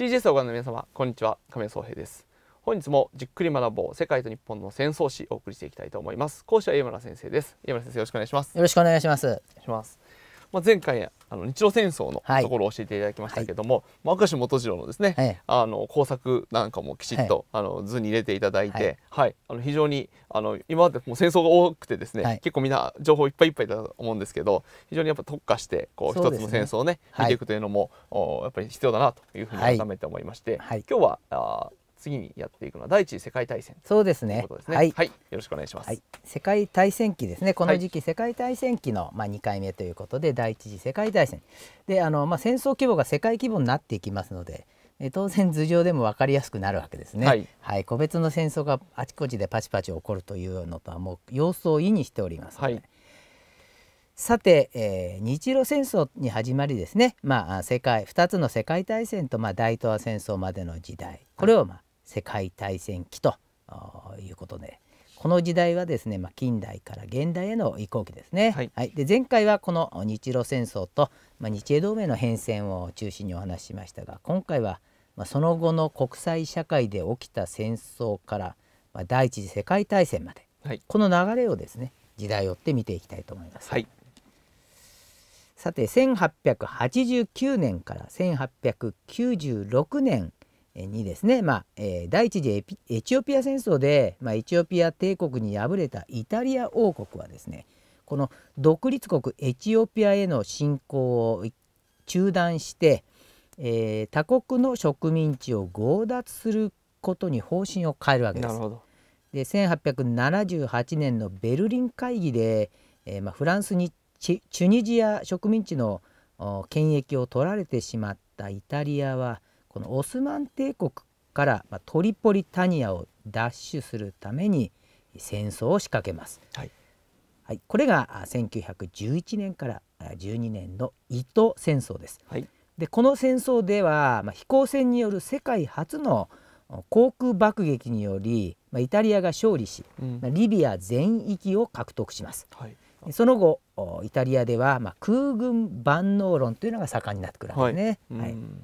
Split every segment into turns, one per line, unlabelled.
CGS をご覧の皆様こんにちは亀井壮平です本日もじっくり学ぼう世界と日本の戦争史お送りしていきたいと思います講師は家村先生です家村先生よろしくお願いします
よろしくお願いします
しますまあ、前回あの日露戦争のところを教えていただきましたけども、はい、明石元次郎のですね、はい、あの工作なんかもきちっと、はい、あの図に入れていただいて、はい、はい、あの非常にあの今までもう戦争が多くてですね、結構みんな情報いっぱいいっぱいだと思うんですけど非常にやっぱ特化してこう一つの戦争をね、ね、見ていくというのも、おやっぱり必要だなというふうに改めて思いまして、今日はあ次にやっていくのは第一次世界大戦
そうですねですね、はい、はい、よ
ろしくお願いします、はい、
世界大戦期ですねこの時期、はい、世界大戦期のまあ2回目ということで第一次世界大戦であのまあ戦争規模が世界規模になっていきますのでえ当然頭上でも分かりやすくなるわけですね、はい、はい、個別の戦争があちこちでパチパチ起こるというのとはもう様子を意にしております、はい、さて、えー、日露戦争に始まりですね、まあ、世界二つの世界大戦と、まあ、大東亜戦争までの時代これを、まあ、世界大戦期ということでこの時代はですね、まあ、近代から現代への移行期ですね。はい、はい、で前回はこの日露戦争と、まあ、日英同盟の変遷を中心にお話ししましたが今回は、まあ、その後の国際社会で起きた戦争から、まあ、第一次世界大戦まで、はい、この流れをですね時代を追って見ていきたいと思います。はい、さて1889年から1896年にですね、まあえ第一次エチオピア戦争で、まあ、エチオピア帝国に敗れたイタリア王国はですねこの独立国エチオピアへの侵攻を中断して、えー、他国の植民地を強奪することに方針を変えるわけです。で1878年のベルリン会議で、えーまあ、フランスにチュニジア植民地の権益を取られてしまったイタリアはこのオスマン帝国からまあ、トリポリタニアを奪取するために戦争を仕掛けます。はい、はい、これが1911年から12年の伊都戦争です。はい、でこの戦争では、まあ、飛行船による世界初の航空爆撃により、まあ、イタリアが勝利し、うん、リビア全域を獲得します。はい、その後イタリアでは、まあ、空軍万能論というのが盛んになってくるわけですね。はい、うん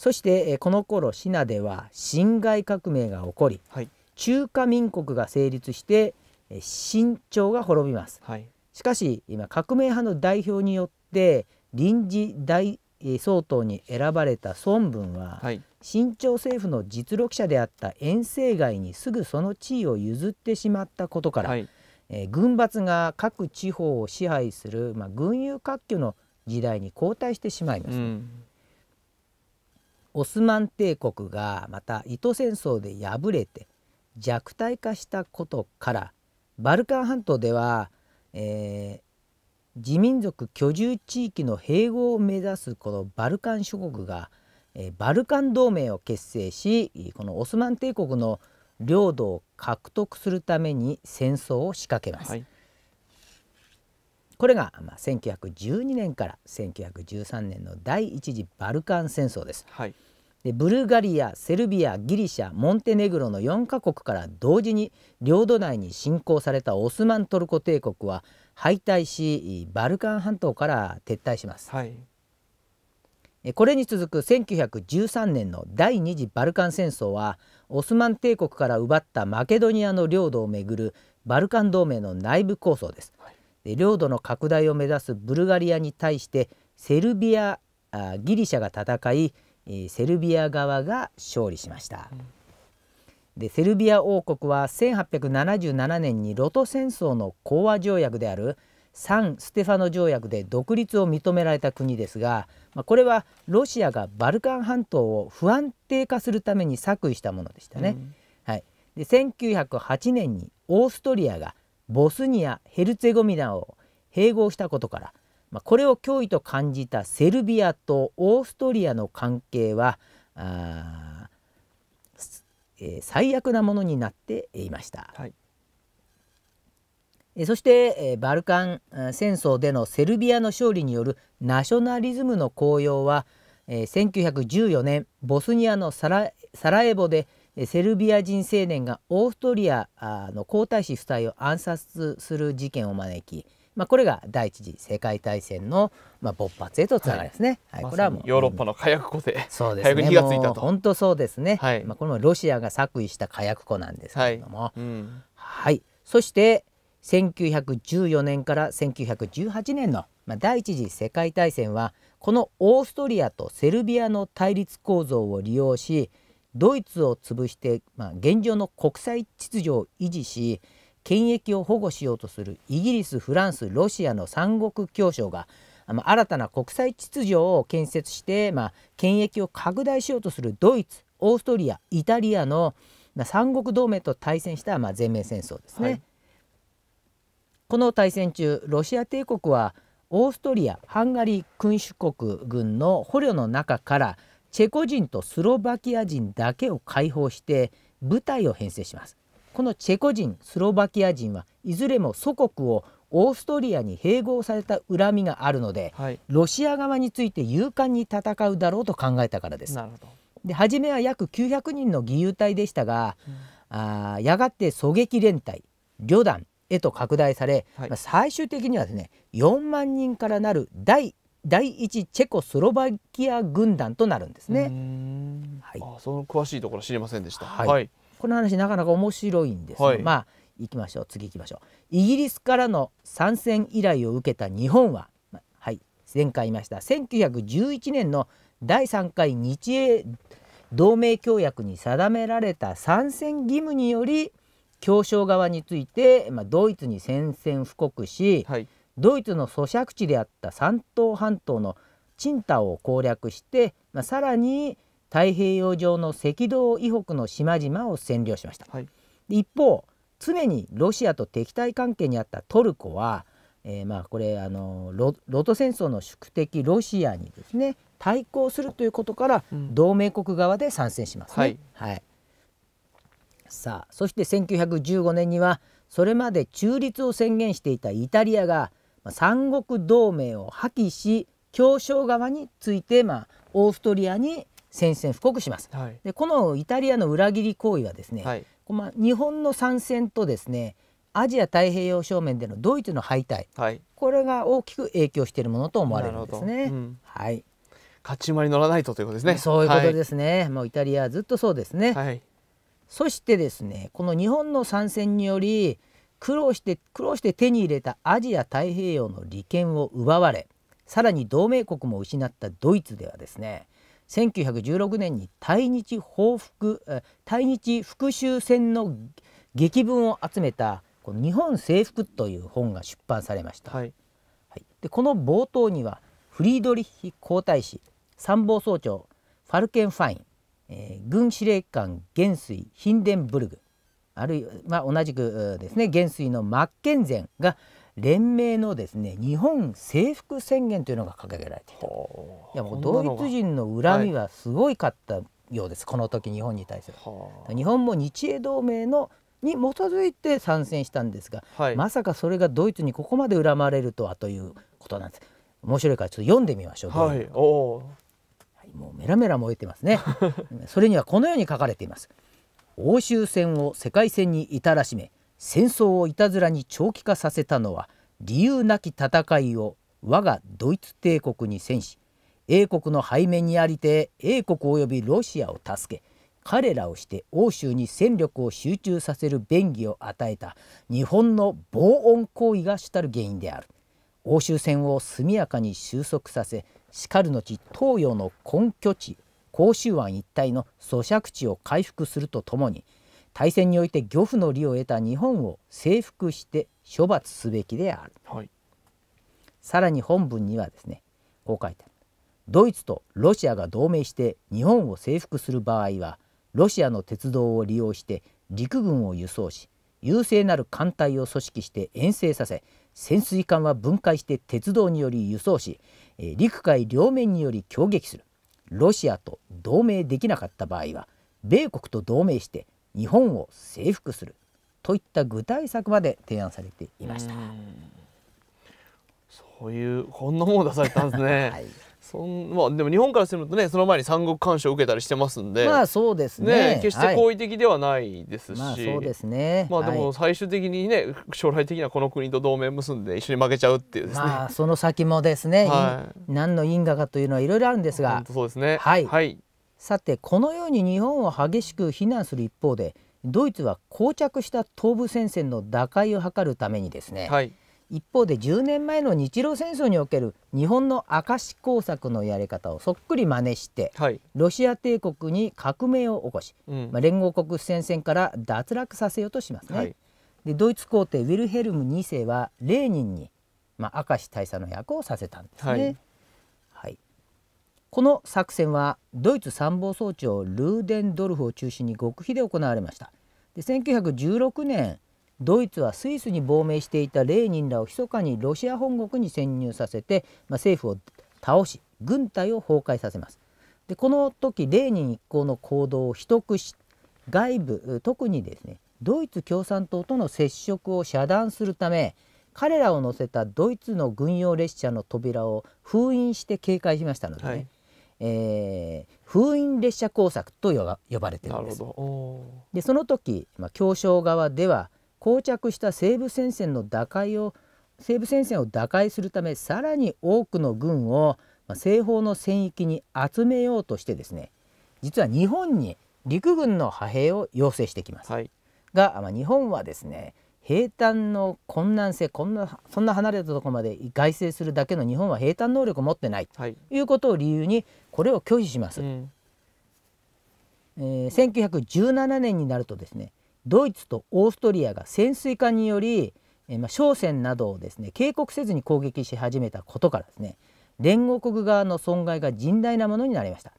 そしてこの頃シナでは辛亥革命が起こり、はい、中華民国が成立して清朝が滅びます、はい、しかし今革命派の代表によって臨時大総統に選ばれた孫文は、はい、朝政府の実力者であった遠征外にすぐその地位を譲ってしまったことから、はいえー、軍閥が各地方を支配する、まあ、軍友割拠の時代に後退してしまいます。うんオスマン帝国がまた糸戦争で敗れて弱体化したことからバルカン半島では、えー、自民族居住地域の併合を目指すこのバルカン諸国が、えー、バルカン同盟を結成しこのオスマン帝国の領土を獲得するために戦争を仕掛けます。はいこれが、まあ、1912年から1913年の第一次バルカン戦争です。はい、でブルガリアセルビアギリシャモンテネグロの4カ国から同時に領土内に侵攻されたオスマントルコ帝国は敗退しバルカン半島から撤退します。はいこれに続く1913年の第二次バルカン戦争はオスマン帝国から奪ったマケドニアの領土をめぐるバルカン同盟の内部構想です。はい領土の拡大を目指すブルガリアに対してセルビアギリシャが戦いセルビア側が勝利しました。でセルビア王国は1877年にロト戦争の講和条約であるサン・ステファノ条約で独立を認められた国ですが、まあ、これはロシアがバルカン半島を不安定化するために作為したものでしたね。うん、はい、で1908年にオーストリアがボスニア・ヘルツェゴミナを併合したことから、まあ、これを脅威と感じたセルビアとオーストリアの関係はあ、えー、最悪なものになっていました。はいそしてバルカン戦争でのセルビアの勝利によるナショナリズムの高揚は1914年ボスニアのサラエボでセルビア人青年がオーストリアの皇太子夫妻を暗殺する事件を招き、まあ、これが第一次世界大戦の、まあ、勃発へとつながりますね。はい、はい、これはもう、ヨーロッ
パの火薬庫で、そうですね、火がついたと。
本当そうですね。はい、まあこれもロシアが作為した火薬庫なんですけれども、はい、うん、はい、そして1914年から1918年の、まあ、第一次世界大戦はこのオーストリアとセルビアの対立構造を利用しドイツを潰して、まあ、現状の国際秩序を維持し権益を保護しようとするイギリスフランスロシアの三国協商が、新たな国際秩序を建設して、まあ、権益を拡大しようとするドイツオーストリアイタリアの、まあ、三国同盟と対戦した、まあ、全面戦争ですね。はい、この対戦中ロシア帝国はオーストリアハンガリー君主国軍の捕虜の中からチェコ人とスロバキア人だけを解放して部隊を編成しますこのチェコ人スロバキア人はいずれも祖国をオーストリアに併合された恨みがあるので、はい、ロシア側について勇敢に戦うだろうと考えたからです。で初めは約900人の義勇隊でしたが、うん、あやがて狙撃連隊旅団へと拡大され、はい、最終的にはですね4万人からなる第第一チェコスロバキア軍団となるんですね。
はい、あその詳しいところ知りませんでした。はい。はい、
この話なかなか面白いんですはい、まあ
行きましょう。次行きましょう。
イギリスからの参戦依頼を受けた日本は、はい、前回言いました。1911年の第三回日英同盟協約に定められた参戦義務により、協商側について、まあドイツに宣戦布告し。はいドイツの租借地であった山東半島のチンタを攻略して、まあ、さらに太平洋上の赤道以北の島々を占領しました、はい、一方常にロシアと敵対関係にあったトルコは、えー、まあこれあのロト戦争の宿敵ロシアにですね対抗するということから同盟国側で参戦します、ねうん、はい、はい、さあそして1915年にはそれまで中立を宣言していたイタリアが三国同盟を破棄し協商側について、まあ、オーストリアに宣戦布告します、はい、でこのイタリアの裏切り行為はですね、はい、まあ、日本の参戦とですねアジア太平洋正面でのドイツの敗退、はい、これが大きく影響しているものと思われるんですね。うん、
はい、勝ち馬に乗らないとということですね。そういうことで
すね。はい、もうイタリアはずっとそうですね。はい、そしてですねこの日本の参戦により苦労して苦労して手に入れたアジア太平洋の利権を奪われさらに同盟国も失ったドイツではですね1916年に対日報復対日復讐戦の劇文を集めた「この日本征服」という本が出版されました、はい、はい、でこの冒頭にはフリードリッヒ皇太子参謀総長ファルケンファイン、えー、軍司令官元帥ヒンデンブルグあるいは、まあ、同じくですね元帥のマッケンゼンが連盟のですね日本征服宣言というのが掲げられていたいやもうドイツ人の恨みはすごいかったようです、はい、この時日本に対する。日本も日英同盟のに基づいて参戦したんですが、はい、まさかそれがドイツにここまで恨まれるとはということなんです。面白いからちょっと読んでみましょう。はい、もうメラメラ燃えてますね。それにはこのように書かれています。欧州戦を世界戦に至らしめ戦争をいたずらに長期化させたのは理由なき戦いを我がドイツ帝国に戦し英国の背面にありて英国及びロシアを助け彼らをして欧州に戦力を集中させる便宜を与えた日本の防音行為が主たる原因である欧州戦を速やかに収束させしかるのち東洋の根拠地甲州湾一帯の租借地を回復するとともに大戦において漁夫の利を得た日本を征服して処罰すべきである、はい、さらに本文にはですねこう書いてあるドイツとロシアが同盟して日本を征服する場合はロシアの鉄道を利用して陸軍を輸送し優勢なる艦隊を組織して遠征させ潜水艦は分解して鉄道により輸送し陸海両面により攻撃するロシアと同盟できなかった場合は米国と同盟して日本を征服するといった具体策まで提案されて
いました。そういうこんなもん出されたんですね。はいそんまあでも日本からするとねその前に三国干渉を受けたりしてますんでまあそうですね、ね、決して好意的ではないですし、はい、まあ、そうですねまあでも最終的にね、はい、将来的にはこの国と同盟結んで一緒に負けちゃうっていうですね、まあ、
その先もですね、はい、何の因果かというのはいろいろあるんですがそうで
すねはい、は
い、さてこのように日本を激しく非難する一方でドイツは膠着した東部戦線の打開を図るためにですね、はい、一方で10年前の日露戦争における日本の明石工作のやり方をそっくり真似して、はい、ロシア帝国に革命を起こし、うん、まあ、連合国戦線から脱落させようとしますね。はい、でドイツ皇帝ウィルヘルム2世はレーニンに、まあ、明石大佐の役をさせたんですね。はい、この作戦はドイツ参謀総長ルーデンドルフを中心に極秘で行われました。で1916年ドイツはスイスに亡命していたレーニンらを密かにロシア本国に潜入させて、まあ、政府を倒し軍隊を崩壊させます。でこの時レーニン一行の行動を秘匿し外部特にですねドイツ共産党との接触を遮断するため彼らを乗せたドイツの軍用列車の扉を封印して警戒しましたのでね、はいえー、封印列車工作と呼ばれてるんです。でその時、まあ、教商側では膠着した西部戦線の打開を西部戦線を打開するためさらに多くの軍を西方の戦域に集めようとしてですね実は日本に陸軍の派兵を要請してきます、はい、が、まあ、日本はですね平坦の困難性こんなそんな離れたところまで外政するだけの日本は平坦能力を持ってないということを理由にこれを拒否します、はい、えー、1917年になるとですねドイツとオーストリアが潜水艦により、えまあ、商船などをですね警告せずに攻撃し始めたことからですね連合国側の損害が甚大なものになりました。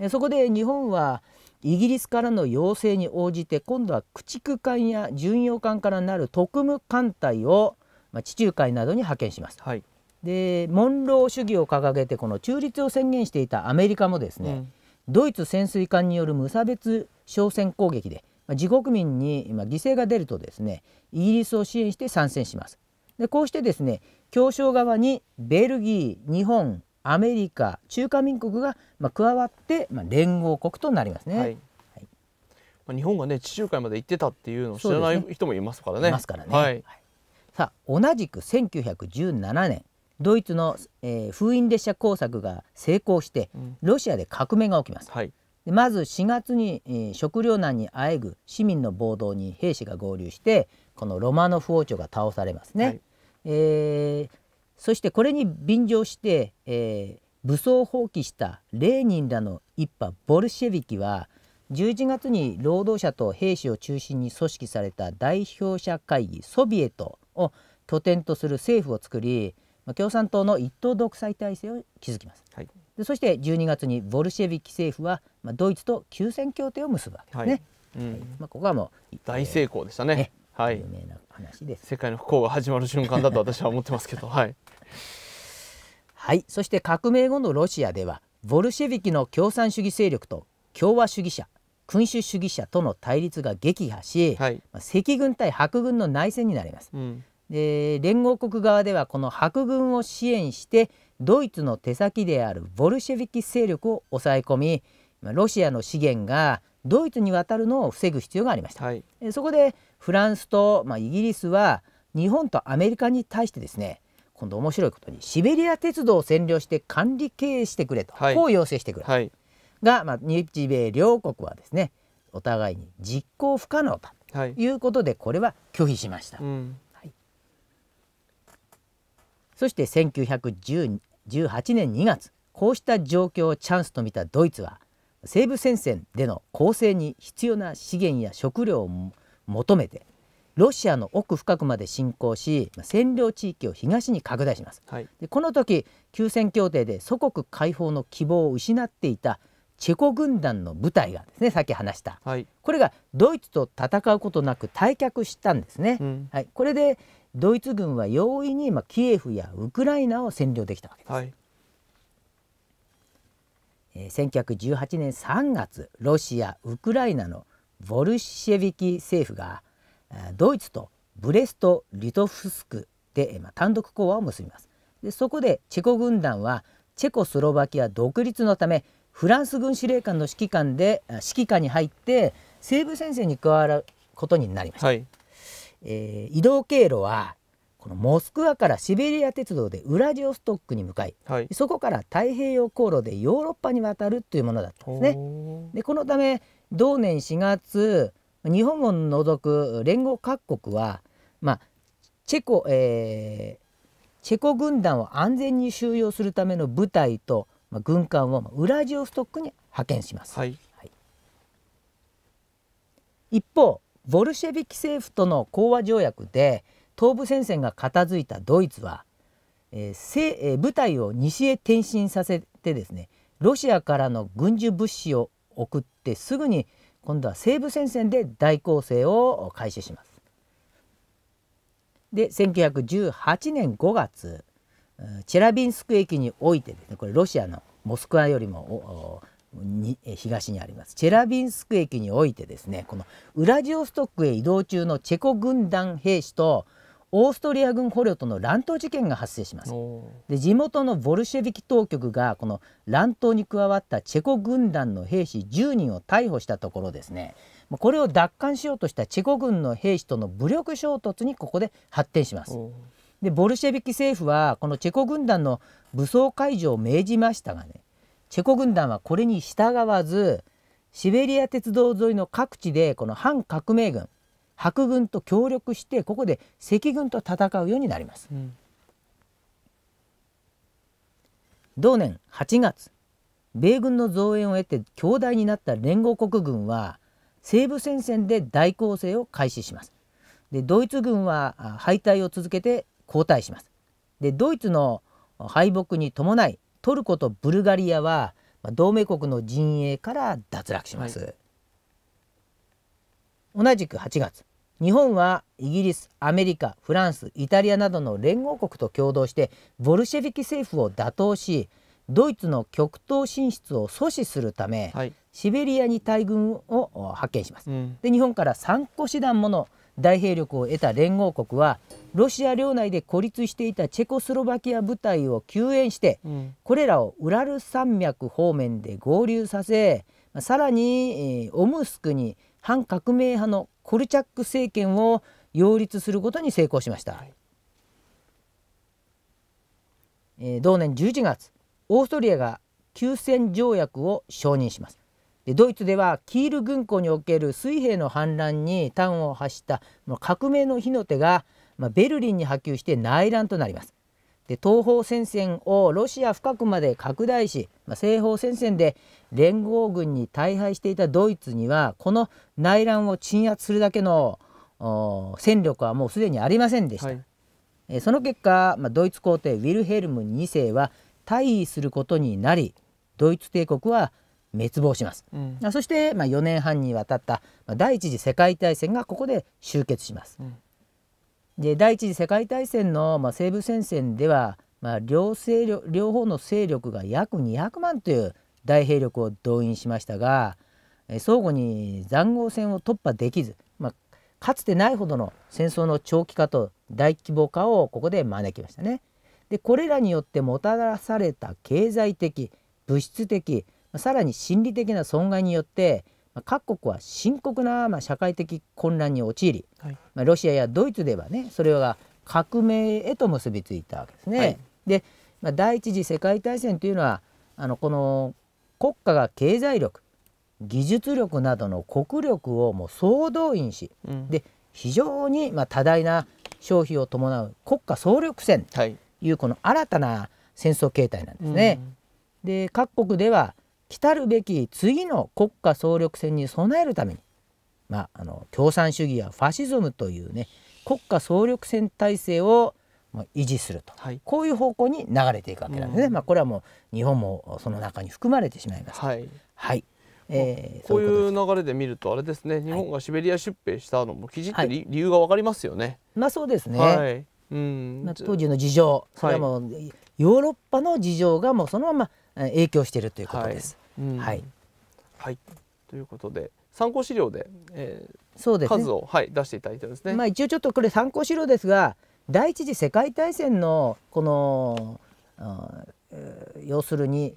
えそこで日本はイギリスからの要請に応じて今度は駆逐艦や巡洋艦からなる特務艦隊を、まあ、地中海などに派遣します。はい、でモンロー主義を掲げてこの中立を宣言していたアメリカもですね、うん、ドイツ潜水艦による無差別商船攻撃で自国民に犠牲が出るとですねイギリスを支援して参戦します。でこうしてですね協商側にベルギー日本アメリカ中華民国が加わって連合国となりますね。はい
はい、日本がね地中海まで行ってたっていうのを知らない人もいますからね。ねいますからね。はい、さ
あ同じく1917年ドイツの、えー、封印列車工作が成功して、ロシアで革命が起きます。はい、まず4月に食糧難にあえぐ市民の暴動に兵士が合流してこのロマノフ王朝が倒されますね、はい、えー、そしてこれに便乗して、えー、武装放棄したレーニンらの一派ボルシェビキは11月に労働者と兵士を中心に組織された代表者会議ソビエトを拠点とする政府を作り共産党の一党独裁体制を築きます。はいでそして12月にボルシェビキ政府は、まあ、ドイツと休戦協定を結ぶわけですね。はい
うんまあ、ここはもう大成功でしたね。ねはい、有名な話です世界の不幸が始まる瞬間だと私は思ってますけど、はい、はい、そして革命後のロ
シアではボルシェビキの共産主義勢力と共和主義者君主主義者との対立が激破し、はい、赤軍対白軍の内戦になります、うん、で連合国側ではこの白軍を支援してドイツの手先であるボルシェビキ勢力を抑え込みロシアの資源がドイツに渡るのを防ぐ必要がありました、はい、そこでフランスと、まあ、イギリスは日本とアメリカに対してですね今度面白いことにシベリア鉄道を占領して管理経営してくれと、はい、こう要請してくれ、はい、が、まあ、日米両国はですねお互いに実行不可能ということで、これは拒否しました、うん、そして1910 18年2月こうした状況をチャンスと見たドイツは西部戦線での攻勢に必要な資源や食料を求めてロシアの奥深くまで侵攻し占領地域を東に拡大します、はい、でこの時休戦協定で祖国解放の希望を失っていたチェコ軍団の部隊がですねさっき話した、はい、これがドイツと戦うことなく退却したんですね、うん、はい、これでドイツ軍は容易に、まあ、キエフやウクライナを占領できたわけです。はいえー、1918年3月ロシアウクライナのボルシェビキ政府がドイツとブレスト・リトフスクで、まあ、単独講和を結びますでそこでチェコ軍団はチェコスロバキア独立のためフランス軍司令官の指揮官で指揮下に入って西部戦線に加わることになりました、はい、えー、移動経路はこのモスクワからシベリア鉄道でウラジオストックに向かい、はい、そこから太平洋航路でヨーロッパに渡るというものだったんですね。でこのため同年4月日本を除く連合各国は、まあ、チェコ、えー、チェコ軍団を安全に収容するための部隊と、まあ、軍艦をウラジオストックに派遣します。はいはい、一方ボルシェビキ政府との講和条約で東部戦線が片付いたドイツは、えーえー、部隊を西へ転進させてですねロシアからの軍需物資を送ってすぐに今度は西部戦線で大攻勢を開始します。で1918年5月チェラビンスク駅においてですねこれロシアのモスクワよりもに東にありますチェラビンスク駅においてですねこのウラジオストックへ移動中のチェコ軍団兵士とオーストリア軍捕虜との乱闘事件が発生しますで地元のボルシェビキ当局がこの乱闘に加わったチェコ軍団の兵士10人を逮捕したところですねこれを奪還しようとしたチェコ軍の兵士との武力衝突にここで発展します。でボルシェビキ政府はこのチェコ軍団の武装解除を命じましたがねチェコ軍団はこれに従わずシベリア鉄道沿いの各地でこの反革命軍白軍と協力してここで赤軍と戦うようになります。うん、同年8月米軍の増援を得て強大になった連合国軍は西部戦線で大攻勢を開始します。でドイツ軍は敗退を続けて後退します。でドイツの敗北に伴いトルコとブルガリアは同盟国の陣営から脱落します、はい、同じく8月日本はイギリスアメリカフランスイタリアなどの連合国と共同してボルシェビキ政府を打倒しドイツの極東進出を阻止するため、はい、シベリアに大軍を派遣します、うん、で日本から3個師団もの大兵力を得た連合国はロシア領内で孤立していたチェコスロバキア部隊を救援して、うん、これらをウラル山脈方面で合流させさらに、えー、オムスクに反革命派のコルチャック政権を擁立することに成功しました、はい、えー、同年11月オーストリアが休戦条約を承認しますドイツではキール軍港における水兵の反乱に端を発した革命の火の手がベルリンに波及して内乱となります。で東方戦線をロシア深くまで拡大し、ま西方戦線で連合軍に大敗していたドイツにはこの内乱を鎮圧するだけの戦力はもうすでにありませんでした、はい、その結果、まドイツ皇帝ウィルヘルム2世は退位することになりドイツ帝国は滅亡します、うん、そして、まあ、4年半にわたった第一次世界大戦がここで終結します。うん、で第一次世界大戦の、まあ、西部戦線では、まあ、両勢力両方の勢力が約200万という大兵力を動員しましたが相互に塹壕戦を突破できず、まあ、かつてないほどの戦争の長期化と大規模化をここで招きましたね。でこれらによってもたらされた経済的物質的さらに心理的な損害によって各国は深刻な社会的混乱に陥り、はい、ロシアやドイツではねそれが革命へと結びついたわけですね。はい、で、第一次世界大戦というのはあのこの国家が経済力技術力などの国力をもう総動員し、うん、で非常にまあ多大な消費を伴う国家総力戦というこの新たな戦争形態なんですね。はいうん、で各国では来るべき次の国家総力戦に備えるために、まあ、あの共産主義やファシズムというね国家総力戦体制を維持すると、はい、こういう方向に流れていくわけなんですね、うん、まあ、これはもう日本もその中に含まれてしまいます。はい、はいえー、こういう
流れで見るとあれですね日本がシベリア出兵したのも記事って、はい、理由がわかりますよね。
まあそうですね、は
いうんまあ、当時の事情それはもう
ヨーロッパの事情がもうそのまま影
響しているということです。はい、はい、はい、ということで参考資料で,、えー、そうです、ね、数を、はい、出していただいてるんですね。まあ、一応
ちょっとこれ参考資料ですが第一次世界大戦のこの、うん、要するに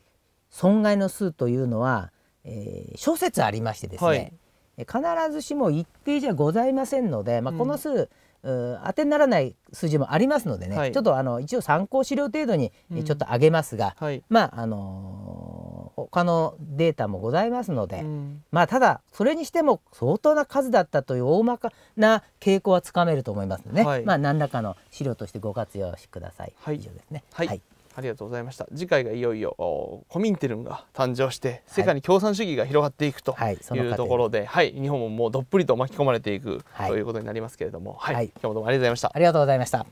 損害の数というのは、えー、諸説ありましてですね、はい、必ずしも一定じゃございませんので、まあ、この数、うん当てにならない数字もありますのでね、はい、ちょっとあの一応参考資料程度にちょっと上げますが、うんはい、まああのー、他のデータもございますので、うん、まあただそれにしても相当な数だったという大まかな傾向はつかめると思いますのでね、はい、まあ何らかの資料としてご活用してください。以上ですね。は
いありがとうございました次回がいよいよコミンテルンが誕生して世界に共産主義が広がっていくというところで、はい、はい、日本ももうどっぷりと巻き込まれていくということになりますけれども、はい、はい、今日もどうもありがとうございましたありがとうございました。